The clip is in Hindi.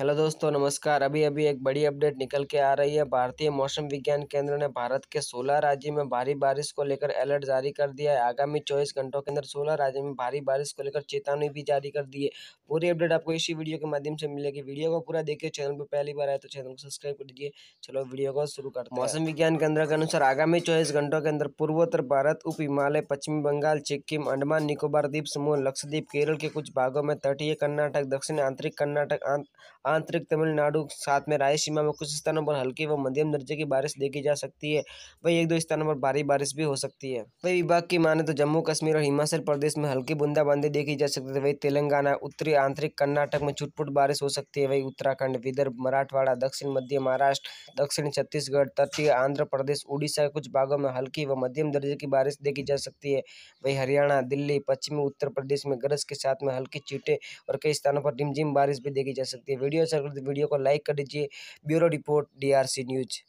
हेलो दोस्तों नमस्कार अभी अभी एक बड़ी अपडेट निकल के आ रही है भारतीय मौसम विज्ञान केंद्र ने भारत के 16 राज्य में भारी बारिश को लेकर अलर्ट जारी कर दिया है आगामी 24 घंटों के अंदर 16 राज्य में भारी बारिश को लेकर चेतावनी भी जारी कर दी है पूरी अपडेट आपको इसी वीडियो के माध्यम से मिलेगी वीडियो को पूरा देखिए चैनल पर पहली बार आए तो चैनल को सब्सक्राइब कर दीजिए चलो वीडियो को शुरू कर मौसम विज्ञान केंद्र के अनुसार आगामी चौबीस घंटों के अंदर पूर्वोत्तर भारत उप हिमालय पश्चिमी बंगाल सिक्किम अंडमान निकोबार द्वीप समूह लक्षद्वीप केरल के कुछ भागों में तटीय कर्नाटक दक्षिण आंतरिक कर्नाटक आंतरिक तमिलनाडु साथ में रायसीमा में कुछ स्थानों पर हल्की व मध्यम दर्जे की बारिश देखी जा सकती है वहीं एक दो स्थानों पर भारी बारिश भी हो सकती है वही विभाग की माने तो जम्मू कश्मीर और हिमाचल प्रदेश में हल्की बूंदाबांदी देखी जा सकती है वही तेलंगाना उत्तरी आंतरिक कर्नाटक में छुटपुट बारिश हो सकती है वही उत्तराखंड विदर्भ मराठवाड़ा दक्षिण मध्य महाराष्ट्र दक्षिण छत्तीसगढ़ तटीय आंध्र प्रदेश उड़ीसा के कुछ भागों में हल्की व मध्यम दर्जे की बारिश देखी जा सकती है वही हरियाणा दिल्ली पश्चिमी उत्तर प्रदेश में गरज के साथ में हल्की चीटे और कई स्थानों पर रिमझिम बारिश भी देखी जा सकती है वीडियो वीडियो अच्छा लगे तो वीडियो को लाइक कर दीजिए ब्यूरो रिपोर्ट डीआरसी न्यूज